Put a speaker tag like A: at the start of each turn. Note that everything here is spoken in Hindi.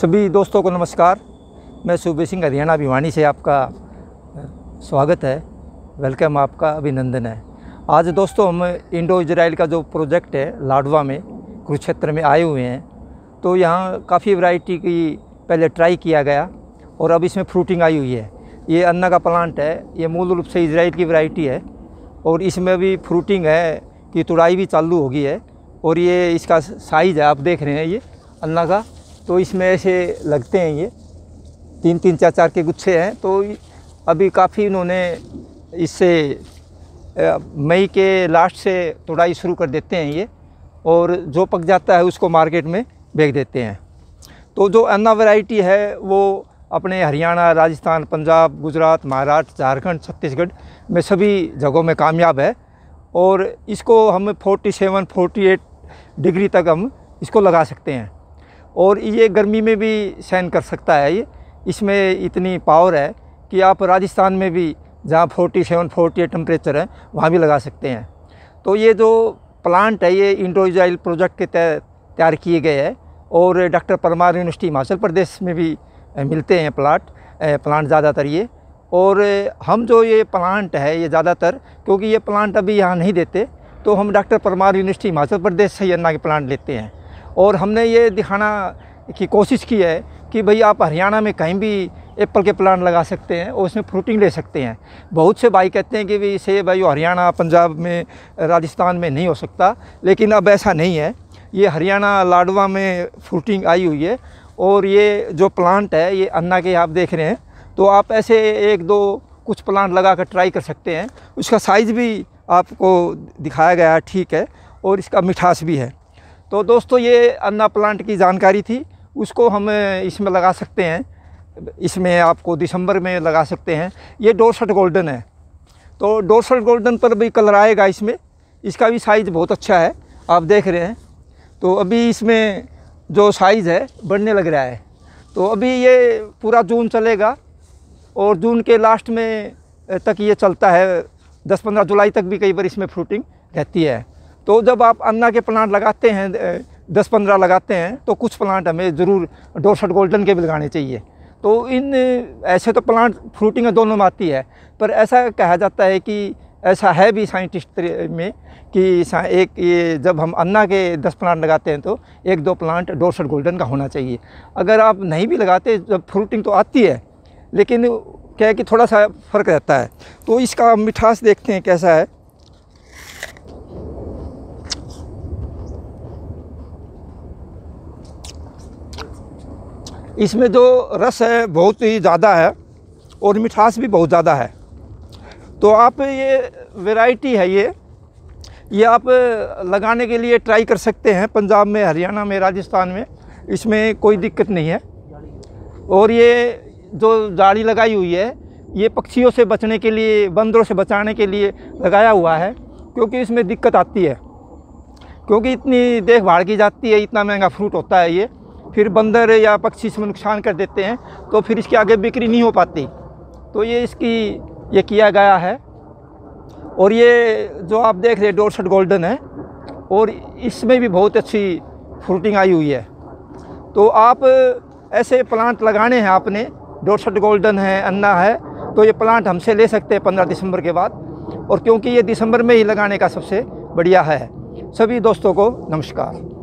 A: सभी दोस्तों को नमस्कार मैं सूबे सिंह हरियाणा भिवानी से आपका स्वागत है वेलकम आपका अभिनंदन है आज दोस्तों हम इंडो इजराइल का जो प्रोजेक्ट है लाडवा में कुरुक्षेत्र में आए हुए हैं तो यहाँ काफ़ी वैरायटी की पहले ट्राई किया गया और अब इसमें फ्रूटिंग आई हुई है ये अन्ना का प्लांट है ये मूल रूप से इसराइल की वरायटी है और इसमें भी फ्रूटिंग है कि तुड़ाई भी चालू होगी है और ये इसका साइज़ है आप देख रहे हैं ये अन्ना का तो इसमें ऐसे लगते हैं ये तीन तीन चार चार के गुच्छे हैं तो अभी काफ़ी इन्होंने इससे मई के लास्ट से तोड़ाई शुरू कर देते हैं ये और जो पक जाता है उसको मार्केट में बेच देते हैं तो जो अन्ना वैरायटी है वो अपने हरियाणा राजस्थान पंजाब गुजरात महाराष्ट्र झारखंड छत्तीसगढ़ में सभी जगहों में कामयाब है और इसको हम 47, 48 डिग्री तक हम इसको लगा सकते हैं और ये गर्मी में भी सहन कर सकता है ये इसमें इतनी पावर है कि आप राजस्थान में भी जहाँ 47, 48 टेम्परेचर है वहाँ भी लगा सकते हैं तो ये जो प्लांट है ये इंडोजाइल प्रोजेक्ट के तहत तैयार किए गए हैं और डॉक्टर परमार यूनिवर्सिटी हिमाचल प्रदेश में भी मिलते हैं प्लाट प्लांट ज़्यादातर ये और हम जो ये प्लांट है ये ज़्यादातर क्योंकि ये प्लांट अभी यहाँ नहीं देते तो हम डॉक्टर परमार यूनिवर्सिटी हिमाचल प्रदेश से ही अन्ना के प्लांट लेते हैं और हमने ये दिखाना की कोशिश की है कि भाई आप हरियाणा में कहीं भी एप्पल के प्लांट लगा सकते हैं और उसमें फ्रूटिंग ले सकते हैं बहुत से भाई कहते हैं कि भाई इसे भाई हरियाणा पंजाब में राजस्थान में नहीं हो सकता लेकिन अब ऐसा नहीं है ये हरियाणा लाडवा में फ्रूटिंग आई हुई है और ये जो प्लांट है ये अन्ना के आप देख रहे हैं तो आप ऐसे एक दो कुछ प्लांट लगा कर ट्राई कर सकते हैं उसका साइज़ भी आपको दिखाया गया है ठीक है और इसका मिठास भी है तो दोस्तों ये अन्ना प्लांट की जानकारी थी उसको हम इसमें लगा सकते हैं इसमें आपको दिसंबर में लगा सकते हैं ये डोरसट गोल्डन है तो डोरसट गोल्डन पर भी कलर आएगा इसमें इसका भी साइज़ बहुत अच्छा है आप देख रहे हैं तो अभी इसमें जो साइज़ है बढ़ने लग रहा है तो अभी ये पूरा जून चलेगा और जून के लास्ट में तक ये चलता है 10-15 जुलाई तक भी कई बार इसमें फ्रूटिंग रहती है तो जब आप अन्ना के प्लांट लगाते हैं दस पंद्रह लगाते हैं तो कुछ प्लांट हमें ज़रूर डोरसट गोल्डन के भी लगाने चाहिए तो इन ऐसे तो प्लांट फ्रूटिंग दोनों में आती है पर ऐसा कहा जाता है कि ऐसा है भी साइंटिस्ट में कि एक ये जब हम अन्ना के दस प्लांट लगाते हैं तो एक दो प्लांट डोरसट गोल्डन का होना चाहिए अगर आप नहीं भी लगाते जब फ्रूटिंग तो आती है लेकिन क्या है कि थोड़ा सा फ़र्क रहता है तो इसका मिठास देखते हैं कैसा है इसमें जो रस है बहुत ही ज़्यादा है और मिठास भी बहुत ज़्यादा है तो आप ये वैरायटी है ये ये आप लगाने के लिए ट्राई कर सकते हैं पंजाब में हरियाणा में राजस्थान में इसमें कोई दिक्कत नहीं है और ये जो जाड़ी लगाई हुई है ये पक्षियों से बचने के लिए बंदरों से बचाने के लिए लगाया हुआ है क्योंकि इसमें दिक्कत आती है क्योंकि इतनी देखभाल की जाती है इतना महंगा फ्रूट होता है ये फिर बंदर या पक्षी इसमें नुकसान कर देते हैं तो फिर इसकी आगे बिक्री नहीं हो पाती तो ये इसकी ये किया गया है और ये जो आप देख रहे हैं डोरसट गोल्डन है और इसमें भी बहुत अच्छी फ्रूटिंग आई हुई है तो आप ऐसे प्लांट लगाने हैं आपने डोरसट गोल्डन है अन्ना है तो ये प्लांट हमसे ले सकते हैं पंद्रह दिसंबर के बाद और क्योंकि ये दिसंबर में ही लगाने का सबसे बढ़िया है सभी दोस्तों को नमस्कार